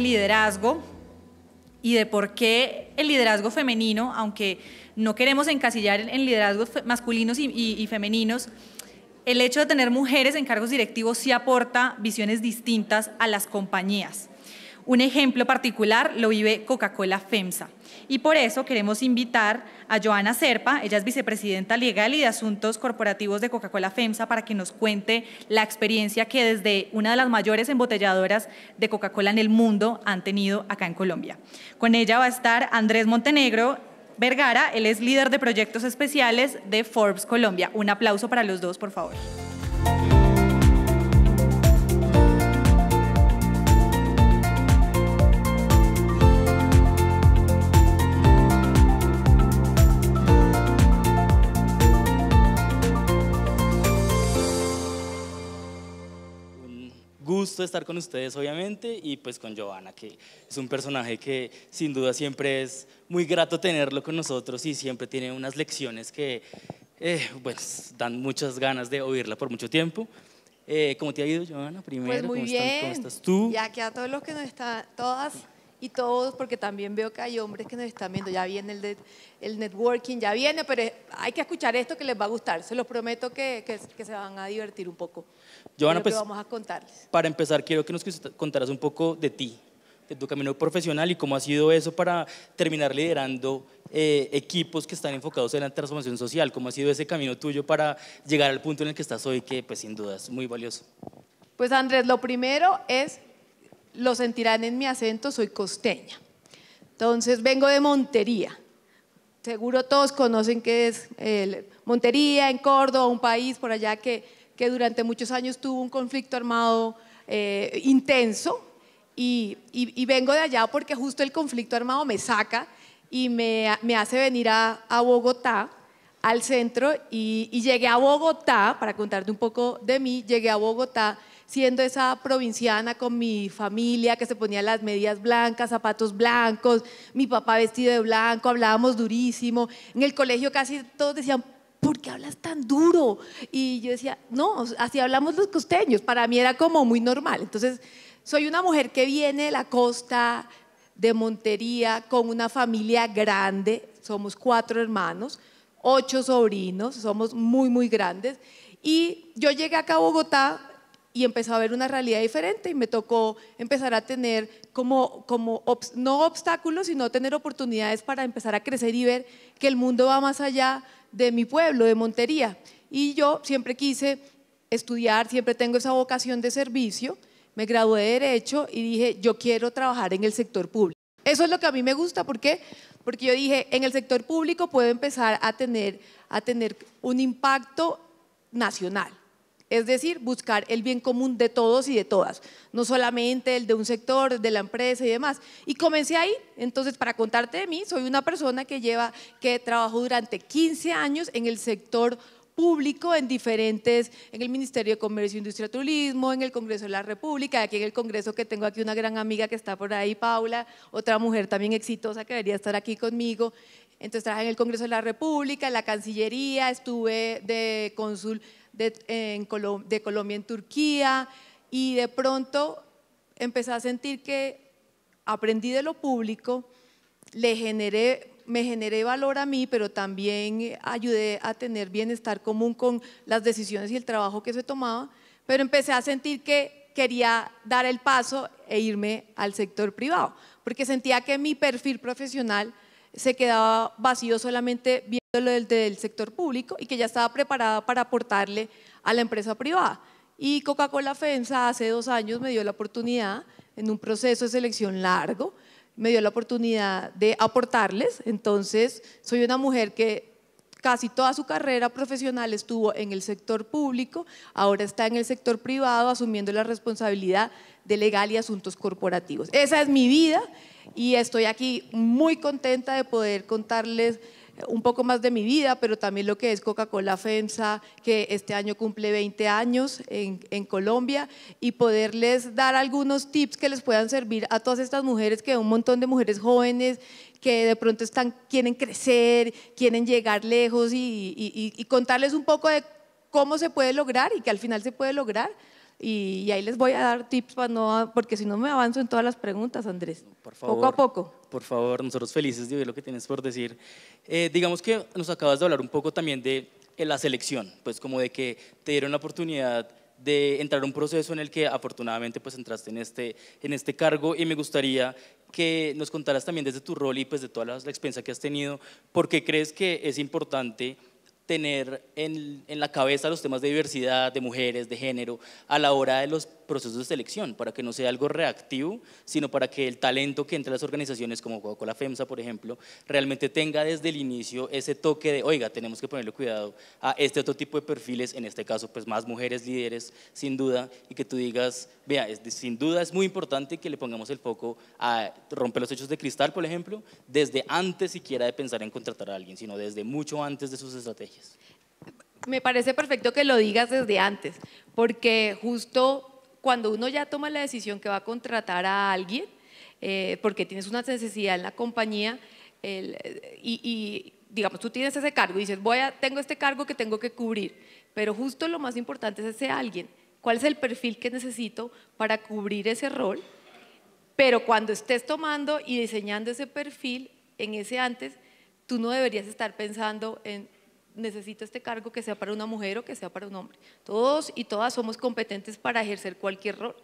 liderazgo y de por qué el liderazgo femenino, aunque no queremos encasillar en liderazgos masculinos y femeninos, el hecho de tener mujeres en cargos directivos sí aporta visiones distintas a las compañías. Un ejemplo particular lo vive Coca-Cola FEMSA. Y por eso queremos invitar a Joana Serpa, ella es vicepresidenta legal y de asuntos corporativos de Coca-Cola FEMSA, para que nos cuente la experiencia que desde una de las mayores embotelladoras de Coca-Cola en el mundo han tenido acá en Colombia. Con ella va a estar Andrés Montenegro, Vergara, él es líder de proyectos especiales de Forbes Colombia. Un aplauso para los dos, por favor. gusto estar con ustedes, obviamente, y pues con Giovanna, que es un personaje que sin duda siempre es muy grato tenerlo con nosotros y siempre tiene unas lecciones que, eh, pues, dan muchas ganas de oírla por mucho tiempo. Eh, ¿Cómo te ha ido, Giovanna? Primero, pues muy ¿cómo, bien. ¿cómo estás tú? Y aquí a todos los que nos están, todas y todos, porque también veo que hay hombres que nos están viendo, ya viene el, de, el networking, ya viene, pero hay que escuchar esto que les va a gustar, se los prometo que, que, se van a divertir un poco. Joana, pues, vamos a contarles. Para empezar, quiero que nos contaras un poco de ti, de tu camino profesional y cómo ha sido eso para terminar liderando eh, equipos que están enfocados en la transformación social, cómo ha sido ese camino tuyo para llegar al punto en el que estás hoy, que pues sin duda es muy valioso. Pues Andrés, lo primero es lo sentirán en mi acento, soy costeña. Entonces vengo de Montería. Seguro todos conocen que es Montería en Córdoba, un país por allá que, durante muchos años tuvo un conflicto armado eh, intenso y, vengo de allá porque justo el conflicto armado me saca y me, hace venir a, Bogotá, al centro, y, y llegué a Bogotá, para contarte un poco de mí, llegué a Bogotá siendo esa provinciana con mi familia que se ponía las medias blancas, zapatos blancos, mi papá vestido de blanco, hablábamos durísimo. En el colegio casi todos decían, ¿por qué hablas tan duro? Y yo decía, no, así hablamos los costeños, para mí era como muy normal. Entonces, soy una mujer que viene de la costa de Montería con una familia grande, somos cuatro hermanos, ocho sobrinos, somos muy, muy grandes. Y yo llegué acá a Bogotá y empezó a ver una realidad diferente y me tocó empezar a tener como, no obstáculos, sino tener oportunidades para empezar a crecer y ver que el mundo va más allá de mi pueblo, de Montería. Y yo siempre quise estudiar, siempre tengo esa vocación de servicio, me gradué de Derecho y dije, yo quiero trabajar en el sector público. Eso es lo que a mí me gusta, ¿por qué? Porque yo dije, en el sector público puedo empezar a tener, a tener un impacto nacional. Es decir, buscar el bien común de todos y de todas, no solamente el de un sector, de la empresa y demás. Y comencé ahí, entonces para contarte de mí, soy una persona que lleva, que trabajó durante 15 años en el sector público en diferentes, en el Ministerio de Comercio, Industria y Turismo, en el Congreso de la República, aquí en el Congreso que tengo aquí una gran amiga que está por ahí, Paula, otra mujer también exitosa que debería estar aquí conmigo. Entonces trabajé en el Congreso de la República, en la Cancillería, estuve de cónsul de, de Colombia en Turquía y de pronto empecé a sentir que aprendí de lo público, le generé, me generé valor a mí, pero también ayudé a tener bienestar común con las decisiones y el trabajo que se tomaba, pero empecé a sentir que quería dar el paso e irme al sector privado, porque sentía que mi perfil profesional se quedaba vacío solamente lo del, sector público y que ya estaba preparada para aportarle a la empresa privada. Y Coca-Cola Fensa hace dos años me dio la oportunidad, en un proceso de selección largo, me dio la oportunidad de aportarles. Entonces, soy una mujer que casi toda su carrera profesional estuvo en el sector público, ahora está en el sector privado asumiendo la responsabilidad de legal y asuntos corporativos. Esa es mi vida y estoy aquí muy contenta de poder contarles un poco más de mi vida, pero también lo que es Coca-Cola Fensa que este año cumple 20 años en, Colombia, y poderles dar algunos tips que les puedan servir a todas estas mujeres, que un montón de mujeres jóvenes que de pronto están, quieren crecer, quieren llegar lejos y contarles un poco de cómo se puede lograr y que al final se puede lograr, y, ahí les voy a dar tips para no, porque si no me avanzo en todas las preguntas, Andrés. Por favor, poco a poco. Por favor, nosotros felices de lo que tienes por decir. Eh, digamos que nos acabas de hablar un poco también de la selección, pues como de que te dieron la oportunidad de entrar a un proceso en el que afortunadamente pues entraste en este, en este cargo y me gustaría que nos contaras también desde tu rol y pues de toda la, experiencia que has tenido, por qué crees que es importante tener en, la cabeza los temas de diversidad, de mujeres, de género, a la hora de los procesos de selección, para que no sea algo reactivo, sino para que el talento que entre las organizaciones como Coca-Cola FEMSA, por ejemplo, realmente tenga desde el inicio ese toque de, oiga, tenemos que ponerle cuidado a este otro tipo de perfiles, en este caso, pues más mujeres líderes, sin duda, y que tú digas, vea, es, sin duda es muy importante que le pongamos el foco a romper los hechos de cristal, por ejemplo, desde antes siquiera de pensar en contratar a alguien, sino desde mucho antes de sus estrategias. Me parece perfecto que lo digas desde antes, porque justo cuando uno ya toma la decisión que va a contratar a alguien, eh, porque tienes una necesidad en la compañía, y, y, digamos, tú tienes ese cargo y dices, voy a, tengo este cargo que tengo que cubrir, pero justo lo más importante es ese alguien. ¿Cuál es el perfil que necesito para cubrir ese rol? Pero cuando estés tomando y diseñando ese perfil en ese antes, tú no deberías estar pensando en Necesito este cargo que sea para una mujer o que sea para un hombre. Todos y todas somos competentes para ejercer cualquier rol.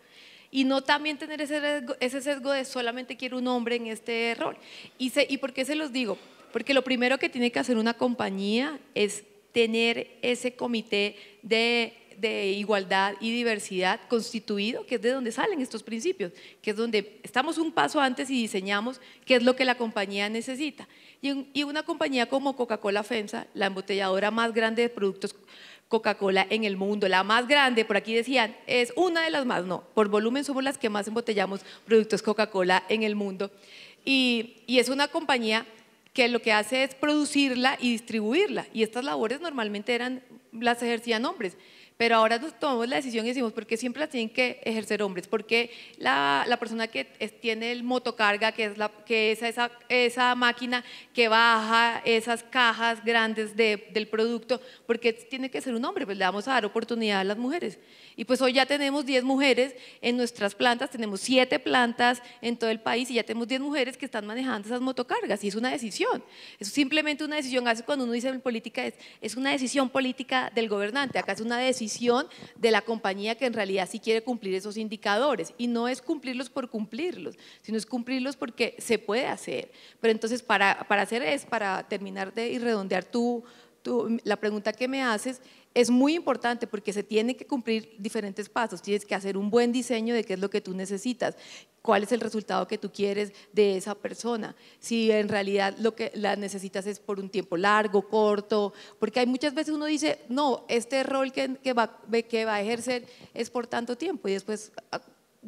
Y no también tener ese sesgo, ese sesgo de solamente quiero un hombre en este rol. Y, ¿Y por qué se los digo? Porque lo primero que tiene que hacer una compañía es tener ese comité de de igualdad y diversidad constituido, que es de donde salen estos principios, que es donde estamos un paso antes y diseñamos qué es lo que la compañía necesita. Y, una compañía como Coca-Cola FEMSA, la embotelladora más grande de productos Coca-Cola en el mundo, la más grande, por aquí decían, es una de las más, no, por volumen somos las que más embotellamos productos Coca-Cola en el mundo. Y, es una compañía que lo que hace es producirla y distribuirla. Y estas labores normalmente eran, las ejercían hombres. Pero ahora nos tomamos la decisión y decimos, ¿por qué siempre la tienen que ejercer hombres? ¿Por qué la, persona que tiene el motocarga, que es, la, que esa, esa, máquina que baja esas cajas grandes del producto, ¿por qué tiene que ser un hombre? Pues le vamos a dar oportunidad a las mujeres. Y pues hoy ya tenemos 10 mujeres en nuestras plantas, tenemos 7 plantas en todo el país y ya tenemos 10 mujeres que están manejando esas motocargas y es una decisión. Es simplemente una decisión, hace cuando uno dice en política es, es una decisión política del gobernante, acá es una decisión de la compañía que en realidad sí quiere cumplir esos indicadores. Y no es cumplirlos por cumplirlos, sino es cumplirlos porque se puede hacer. Pero entonces para, hacer es, para terminar de y redondear tu la pregunta que me haces es muy importante porque se tienen que cumplir diferentes pasos. Tienes que hacer un buen diseño de qué es lo que tú necesitas, cuál es el resultado que tú quieres de esa persona. Si en realidad lo que la necesitas es por un tiempo largo, corto, porque hay muchas veces uno dice, no, este rol que, va, que va a ejercer es por tanto tiempo. Y después ah,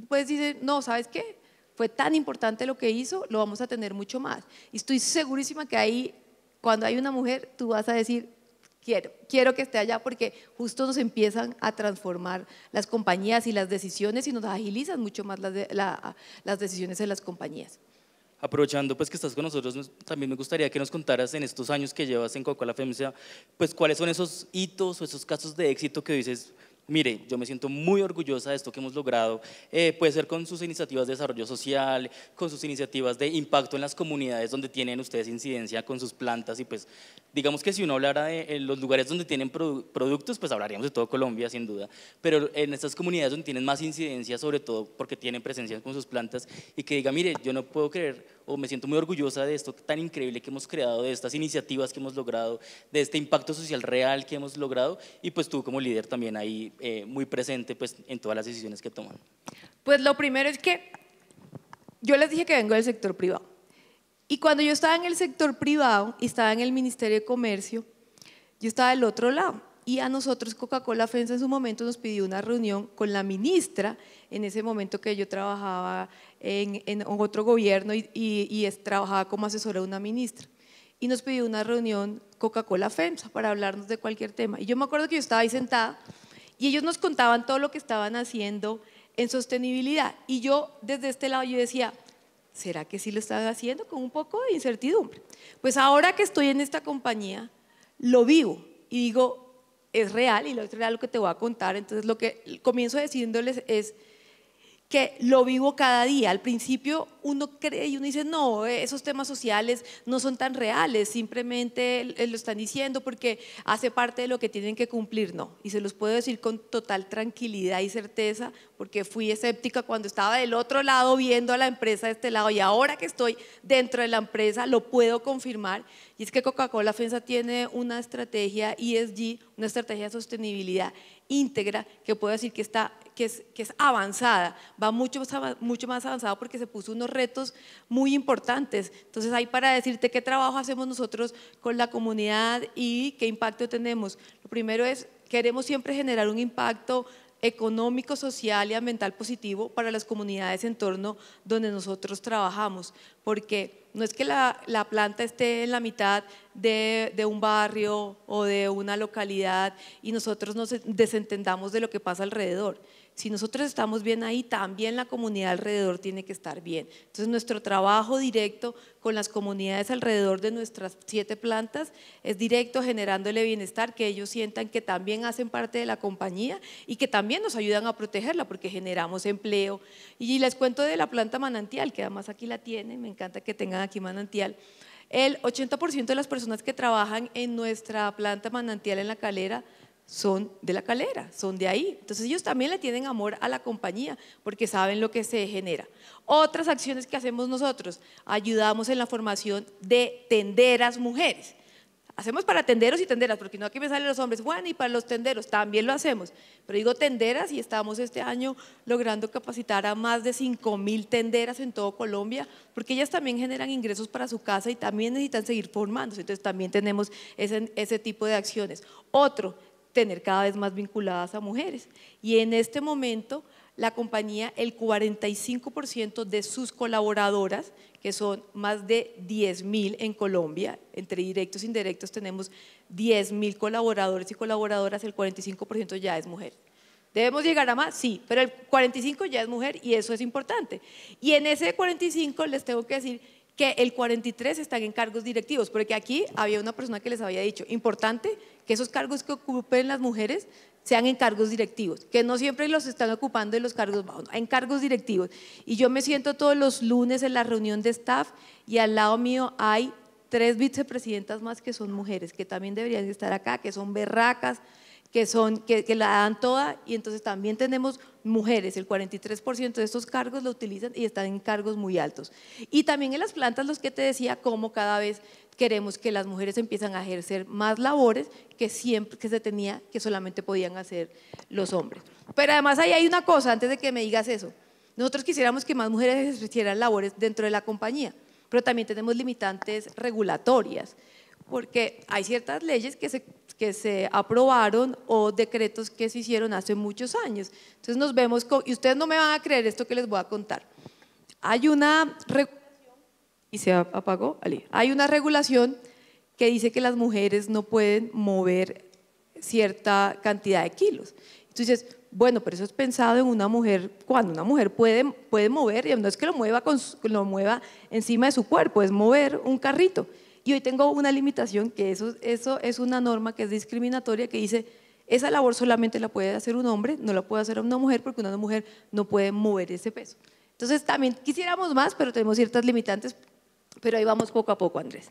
pues dice, no, ¿sabes qué? Fue tan importante lo que hizo, lo vamos a tener mucho más. Y estoy segurísima que ahí, cuando hay una mujer, tú vas a decir, Quiero, que esté allá porque justo nos empiezan a transformar las compañías y las decisiones y nos agilizan mucho más las, las decisiones de las compañías. Aprovechando pues que estás con nosotros, también me gustaría que nos contaras en estos años que llevas en Coca-Cola FEMSA, pues cuáles son esos hitos o esos casos de éxito que dices, mire, yo me siento muy orgullosa de esto que hemos logrado, eh, puede ser con sus iniciativas de desarrollo social, con sus iniciativas de impacto en las comunidades donde tienen ustedes incidencia con sus plantas y pues digamos que si uno hablara de los lugares donde tienen productos, pues hablaríamos de todo Colombia sin duda, pero en estas comunidades donde tienen más incidencia, sobre todo porque tienen presencia con sus plantas y que diga, mire, yo no puedo creer o me siento muy orgullosa de esto tan increíble que hemos creado, de estas iniciativas que hemos logrado, de este impacto social real que hemos logrado y pues tú como líder también ahí eh, muy presente pues en todas las decisiones que toman. Pues lo primero es que yo les dije que vengo del sector privado y cuando yo estaba en el sector privado y estaba en el Ministerio de Comercio, yo estaba del otro lado y a nosotros Coca-Cola FEMSA en su momento nos pidió una reunión con la ministra, en ese momento que yo trabajaba en, otro gobierno y, trabajaba como asesora de una ministra. Y nos pidió una reunión Coca-Cola FEMSA para hablarnos de cualquier tema. Y yo me acuerdo que yo estaba ahí sentada y ellos nos contaban todo lo que estaban haciendo en sostenibilidad. Y yo desde este lado yo decía, ¿será que sí lo estaban haciendo? Con un poco de incertidumbre. Pues ahora que estoy en esta compañía, lo vivo y digo, es real y lo es lo que te voy a contar. Entonces lo que comienzo diciéndoles es que lo vivo cada día. Al principio uno cree y uno dice, no, esos temas sociales no son tan reales, simplemente lo están diciendo porque hace parte de lo que tienen que cumplir, no. Y se los puedo decir con total tranquilidad y certeza, porque fui escéptica cuando estaba del otro lado viendo a la empresa de este lado y ahora que estoy dentro de la empresa lo puedo confirmar. Y es que Coca-Cola FENSA tiene una estrategia ESG, una estrategia de sostenibilidad íntegra, que puedo decir que, está, que, es, que es avanzada, va mucho, mucho más avanzada porque se puso unos retos muy importantes. Entonces, ahí para decirte qué trabajo hacemos nosotros con la comunidad y qué impacto tenemos. Lo primero es, queremos siempre generar un impacto económico, social y ambiental positivo para las comunidades en torno donde nosotros trabajamos, porque no es que la, planta esté en la mitad de, un barrio o de una localidad y nosotros nos desentendamos de lo que pasa alrededor, si nosotros estamos bien ahí, también la comunidad alrededor tiene que estar bien. Entonces nuestro trabajo directo con las comunidades alrededor de nuestras siete plantas es directo generándole bienestar, que ellos sientan que también hacen parte de la compañía y que también nos ayudan a protegerla porque generamos empleo. Y les cuento de la planta manantial, que además aquí la tienen, me encanta que tengan aquí manantial. El 80% de las personas que trabajan en nuestra planta manantial en la calera son de la calera, son de ahí. Entonces ellos también le tienen amor a la compañía porque saben lo que se genera. Otras acciones que hacemos nosotros, ayudamos en la formación de tenderas mujeres. Hacemos para tenderos y tenderas, porque no aquí me salen los hombres, bueno, y para los tenderos también lo hacemos. Pero digo tenderas y estamos este año logrando capacitar a más de 5 mil tenderas en todo Colombia, porque ellas también generan ingresos para su casa y también necesitan seguir formándose. Entonces también tenemos ese, ese tipo de acciones. Otro, tener cada vez más vinculadas a mujeres. Y en este momento la compañía, el 45% de sus colaboradoras, que son más de 10.000 en Colombia, entre directos e indirectos tenemos 10.000 colaboradores y colaboradoras, el 45% ya es mujer. ¿Debemos llegar a más? Sí, pero el 45 ya es mujer y eso es importante. Y en ese 45 les tengo que decir que el 43 están en cargos directivos, porque aquí había una persona que les había dicho, importante que esos cargos que ocupen las mujeres sean en cargos directivos, que no siempre los están ocupando en los cargos bajos, en cargos directivos. Y yo me siento todos los lunes en la reunión de staff y al lado mío hay tres vicepresidentas más que son mujeres, que también deberían estar acá, que son berracas, que, son, que la dan toda y entonces también tenemos mujeres, el 43% de estos cargos lo utilizan y están en cargos muy altos. Y también en las plantas, los que te decía, cómo cada vez queremos que las mujeres empiezan a ejercer más labores que siempre que se tenía que solamente podían hacer los hombres. Pero además ahí hay una cosa, antes de que me digas eso, nosotros quisiéramos que más mujeres ejercieran labores dentro de la compañía, pero también tenemos limitantes regulatorias, porque hay ciertas leyes que se que se aprobaron o decretos que se hicieron hace muchos años. Entonces nos vemos, con, y ustedes no me van a creer esto que les voy a contar. Hay una y se apagó, hay una regulación que dice que las mujeres no pueden mover cierta cantidad de kilos. Entonces, bueno, pero eso es pensado en una mujer, cuando una mujer puede, puede mover, y no es que lo mueva, con, lo mueva encima de su cuerpo, es mover un carrito. Y hoy tengo una limitación que eso, eso es una norma que es discriminatoria que dice, esa labor solamente la puede hacer un hombre, no la puede hacer una mujer porque una mujer no puede mover ese peso. Entonces también quisiéramos más, pero tenemos ciertas limitantes, pero ahí vamos poco a poco, Andrés.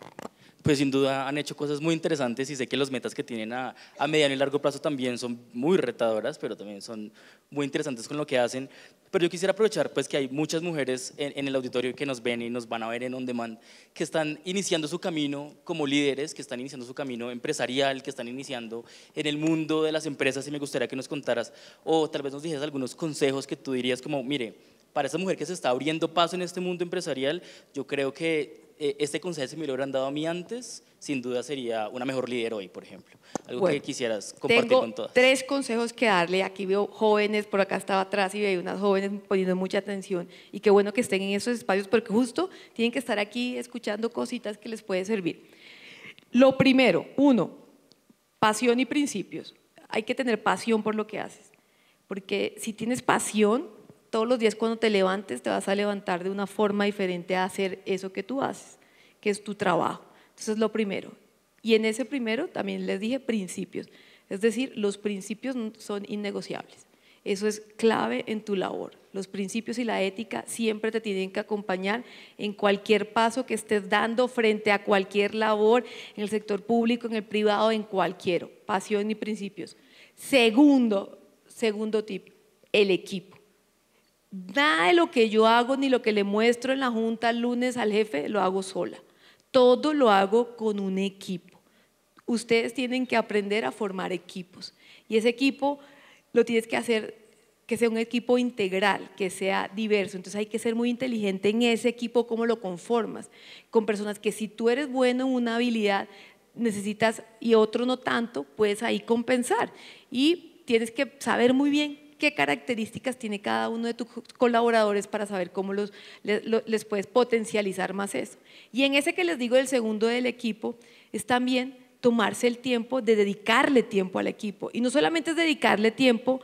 Pues sin duda han hecho cosas muy interesantes y sé que las metas que tienen a, a mediano y largo plazo también son muy retadoras, pero también son muy interesantes con lo que hacen. Pero yo quisiera aprovechar pues que hay muchas mujeres en, en, el auditorio que nos ven y nos van a ver en On Demand, que están iniciando su camino como líderes, que están iniciando su camino empresarial, que están iniciando en el mundo de las empresas y me gustaría que nos contaras o tal vez nos dijeras algunos consejos que tú dirías como, mire, para esa mujer que se está abriendo paso en este mundo empresarial, yo creo que eh, este consejo si me lo hubieran dado a mí antes, sin duda sería una mejor líder hoy, por ejemplo. Algo que quisieras compartir con todas. Tres consejos que darle. Aquí veo jóvenes, por acá estaba atrás y veo unas jóvenes poniendo mucha atención. Y qué bueno que estén en esos espacios porque justo tienen que estar aquí escuchando cositas que les puede servir. Lo primero, uno, pasión y principios. Hay que tener pasión por lo que haces. Porque si tienes pasión, todos los días cuando te levantes te vas a levantar de una forma diferente a hacer eso que tú haces, que es tu trabajo. Entonces lo primero. Y en ese primero también les dije principios. Es decir, los principios son innegociables. Eso es clave en tu labor. Los principios y la ética siempre te tienen que acompañar en cualquier paso que estés dando frente a cualquier labor, en el sector público, en el privado, en cualquiera. Pasión y principios. Segundo, segundo tip, el equipo. Nada de lo que yo hago ni lo que le muestro en la junta el lunes al jefe lo hago sola. Todo lo hago con un equipo. Ustedes tienen que aprender a formar equipos. Y ese equipo lo tienes que hacer que sea un equipo integral, que sea diverso. Entonces hay que ser muy inteligente en ese equipo, cómo lo conformas, con personas que si tú eres bueno en una habilidad, necesitas y otro no tanto, puedes ahí compensar. Y tienes que saber muy bien qué características tiene cada uno de tus colaboradores para saber cómo los, les, puedes potencializar más eso. Y en ese que les digo del segundo del equipo, es también tomarse el tiempo de dedicarle tiempo al equipo. Y no solamente es dedicarle tiempo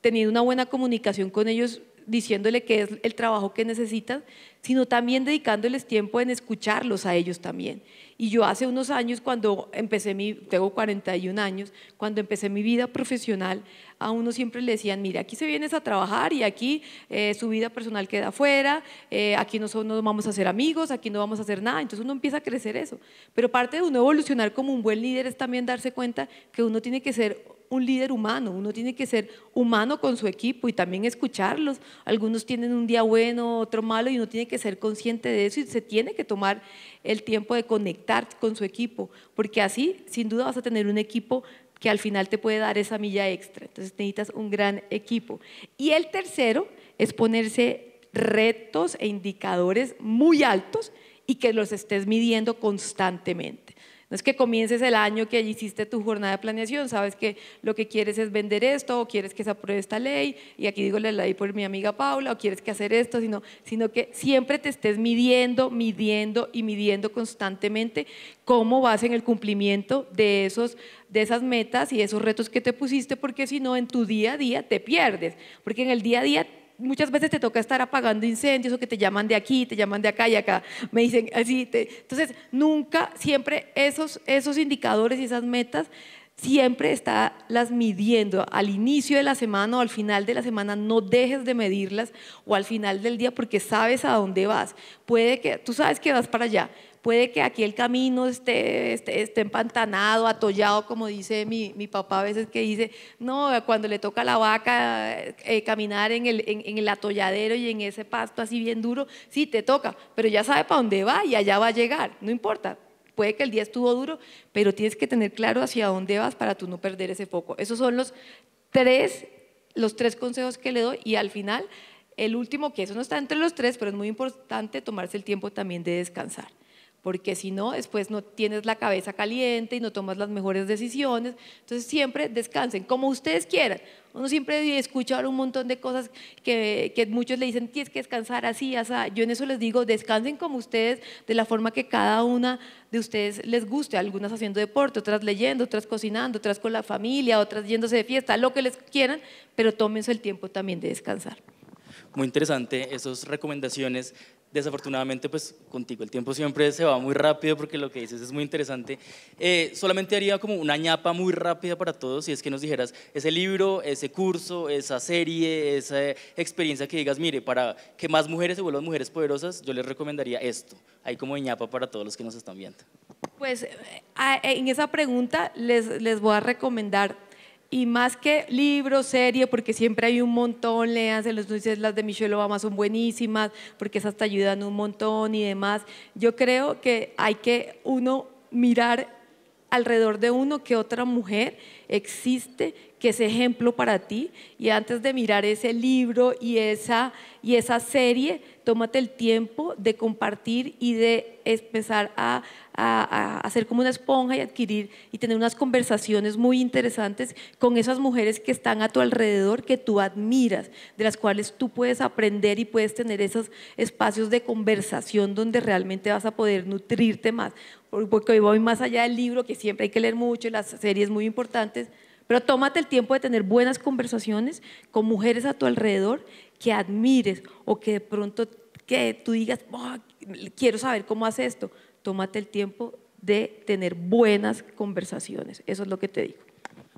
teniendo una buena comunicación con ellos, diciéndole qué es el trabajo que necesitan, sino también dedicándoles tiempo en escucharlos a ellos también. Y yo hace unos años, cuando empecé mi, tengo 41 años, cuando empecé mi vida profesional, a uno siempre le decían, mira, aquí se vienes a trabajar y aquí eh, su vida personal queda afuera, eh, aquí nosotros no vamos a ser amigos, aquí no vamos a hacer nada, entonces uno empieza a crecer eso. Pero parte de uno evolucionar como un buen líder es también darse cuenta que uno tiene que ser un líder humano, uno tiene que ser humano con su equipo y también escucharlos. Algunos tienen un día bueno, otro malo y uno tiene que ser consciente de eso y se tiene que tomar el tiempo de conectar con su equipo, porque así sin duda vas a tener un equipo que al final te puede dar esa milla extra. Entonces necesitas un gran equipo. Y el tercero es ponerse retos e indicadores muy altos y que los estés midiendo constantemente. No es que comiences el año que hiciste tu jornada de planeación, sabes que lo que quieres es vender esto o quieres que se apruebe esta ley, y aquí digo la ley por mi amiga Paula, o quieres que hacer esto, sino, sino que siempre te estés midiendo, midiendo y midiendo constantemente cómo vas en el cumplimiento de, esos, de esas metas y esos retos que te pusiste, porque si no, en tu día a día te pierdes, porque en el día a día muchas veces te toca estar apagando incendios o que te llaman de aquí, te llaman de acá y acá, me dicen así. entonces, nunca, siempre esos, esos indicadores y esas metas, siempre está las midiendo. Al inicio de la semana o al final de la semana no dejes de medirlas o al final del día porque sabes a dónde vas. Puede que, tú sabes que vas para allá, Puede que aquí el camino esté, empantanado, atollado, como dice mi, papá a veces que dice, no, cuando le toca a la vaca eh, eh, caminar en el, atolladero y en ese pasto así bien duro, sí, te toca, pero ya sabe para dónde va y allá va a llegar, no importa, puede que el día estuvo duro, pero tienes que tener claro hacia dónde vas para tú no perder ese foco. Esos son los tres, los tres consejos que le doy y al final, el último, que eso no está entre los tres, pero es muy importante tomarse el tiempo también de descansar porque si no, después no tienes la cabeza caliente y no tomas las mejores decisiones. Entonces siempre descansen, como ustedes quieran. Uno siempre escucha un montón de cosas que, que muchos le dicen, tienes que descansar así, así. Yo en eso les digo, descansen como ustedes, de la forma que cada una de ustedes les guste, algunas haciendo deporte, otras leyendo, otras cocinando, otras con la familia, otras yéndose de fiesta, lo que les quieran, pero tómense el tiempo también de descansar. Muy interesante esas recomendaciones desafortunadamente pues contigo el tiempo siempre se va muy rápido porque lo que dices es muy interesante. Eh, solamente haría como una ñapa muy rápida para todos si es que nos dijeras ese libro, ese curso, esa serie, esa experiencia que digas, mire, para que más mujeres se vuelvan mujeres poderosas, yo les recomendaría esto. Hay como ñapa para todos los que nos están viendo. Pues eh, en esa pregunta les, les voy a recomendar y más que libro, serie, porque siempre hay un montón, leanse los dulces las de Michelle Obama son buenísimas, porque esas te ayudan un montón y demás. Yo creo que hay que uno mirar alrededor de uno que otra mujer existe que es ejemplo para ti y antes de mirar ese libro y esa, y esa serie, tómate el tiempo de compartir y de empezar a, a hacer como una esponja y adquirir y tener unas conversaciones muy interesantes con esas mujeres que están a tu alrededor, que tú admiras, de las cuales tú puedes aprender y puedes tener esos espacios de conversación donde realmente vas a poder nutrirte más porque voy más allá del libro, que siempre hay que leer mucho, las series muy importantes, pero tómate el tiempo de tener buenas conversaciones con mujeres a tu alrededor que admires o que de pronto que tú digas, oh, quiero saber cómo hace esto. Tómate el tiempo de tener buenas conversaciones. Eso es lo que te digo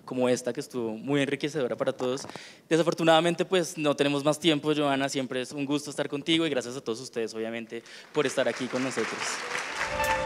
como esta que estuvo muy enriquecedora para todos. Desafortunadamente pues no tenemos más tiempo, Joana, siempre es un gusto estar contigo y gracias a todos ustedes obviamente por estar aquí con nosotros.